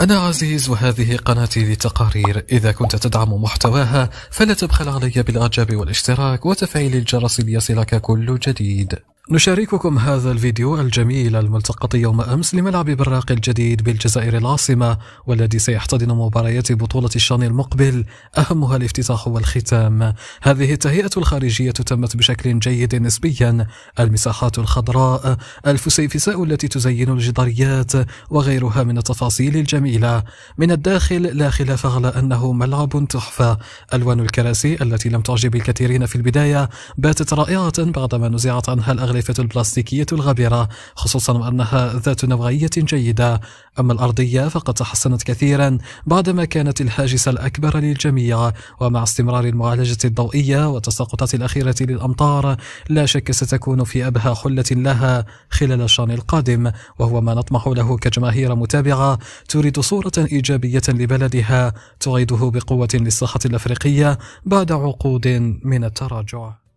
أنا عزيز وهذه قناتي للتقارير إذا كنت تدعم محتواها فلا تبخل علي بالإعجاب والاشتراك وتفعيل الجرس ليصلك كل جديد نشارككم هذا الفيديو الجميل الملتقط يوم أمس لملعب براق الجديد بالجزائر العاصمة والذي سيحتضن مباريات بطولة الشان المقبل أهمها الافتتاح والختام هذه التهيئة الخارجية تمت بشكل جيد نسبيا المساحات الخضراء الفسيفساء التي تزين الجداريات وغيرها من التفاصيل الجميلة من الداخل لا خلاف على أنه ملعب تحفة ألوان الكراسي التي لم تعجب الكثيرين في البداية باتت رائعة بعدما نزعت عنها الأغلب الخريفة البلاستيكية الغابرة خصوصا وأنها ذات نوعية جيدة أما الأرضية فقد تحسنت كثيرا بعدما كانت الحاجز الأكبر للجميع ومع استمرار المعالجة الضوئية والتساقطات الأخيرة للأمطار لا شك ستكون في أبهى حلة لها خلال الشان القادم وهو ما نطمح له كجماهير متابعة تريد صورة إيجابية لبلدها تعيده بقوة للصحة الأفريقية بعد عقود من التراجع